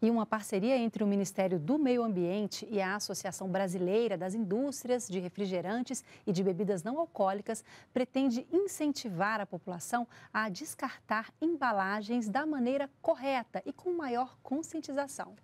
e uma parceria entre o Ministério do Meio Ambiente e a Associação Brasileira das Indústrias de Refrigerantes e de Bebidas Não Alcoólicas pretende incentivar a população a descartar embalagens da maneira correta e com maior conscientização.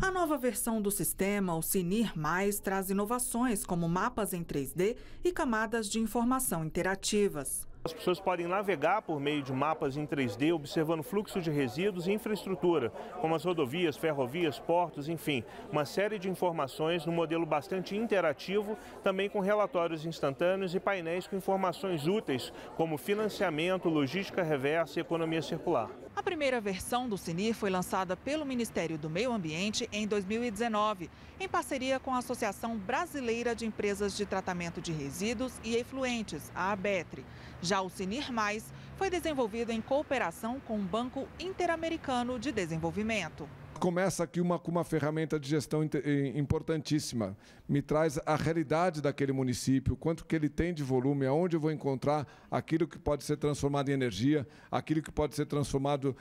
A nova versão do sistema, o Sinir Mais, traz inovações como mapas em 3D e camadas de informação interativas. As pessoas podem navegar por meio de mapas em 3D, observando fluxo de resíduos e infraestrutura, como as rodovias, ferrovias, portos, enfim, uma série de informações num modelo bastante interativo, também com relatórios instantâneos e painéis com informações úteis, como financiamento, logística reversa e economia circular. A primeira versão do CINIR foi lançada pelo Ministério do Meio Ambiente em 2019, em parceria com a Associação Brasileira de Empresas de Tratamento de Resíduos e Efluentes, a ABETRE. Já o Sinir Mais foi desenvolvido em cooperação com o Banco Interamericano de Desenvolvimento começa aqui uma, com uma ferramenta de gestão eh, importantíssima. Me traz a realidade daquele município, quanto que ele tem de volume, aonde eu vou encontrar aquilo que pode ser transformado em energia, aquilo que pode ser transformado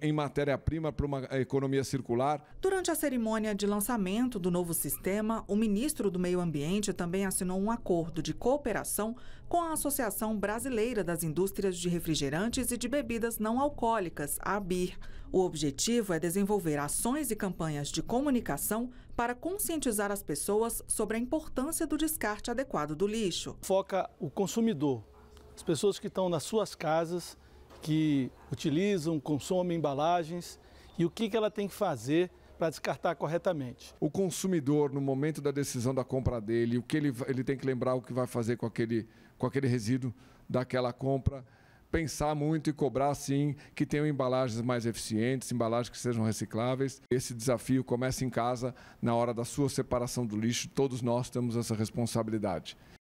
em matéria-prima para uma economia circular. Durante a cerimônia de lançamento do novo sistema, o ministro do Meio Ambiente também assinou um acordo de cooperação com a Associação Brasileira das Indústrias de Refrigerantes e de Bebidas Não Alcoólicas, a ABIR. O objetivo é desenvolver ações ações e campanhas de comunicação para conscientizar as pessoas sobre a importância do descarte adequado do lixo. Foca o consumidor, as pessoas que estão nas suas casas, que utilizam, consomem embalagens e o que, que ela tem que fazer para descartar corretamente. O consumidor, no momento da decisão da compra dele, o que ele, ele tem que lembrar o que vai fazer com aquele, com aquele resíduo daquela compra pensar muito e cobrar sim que tenham embalagens mais eficientes, embalagens que sejam recicláveis. Esse desafio começa em casa, na hora da sua separação do lixo, todos nós temos essa responsabilidade.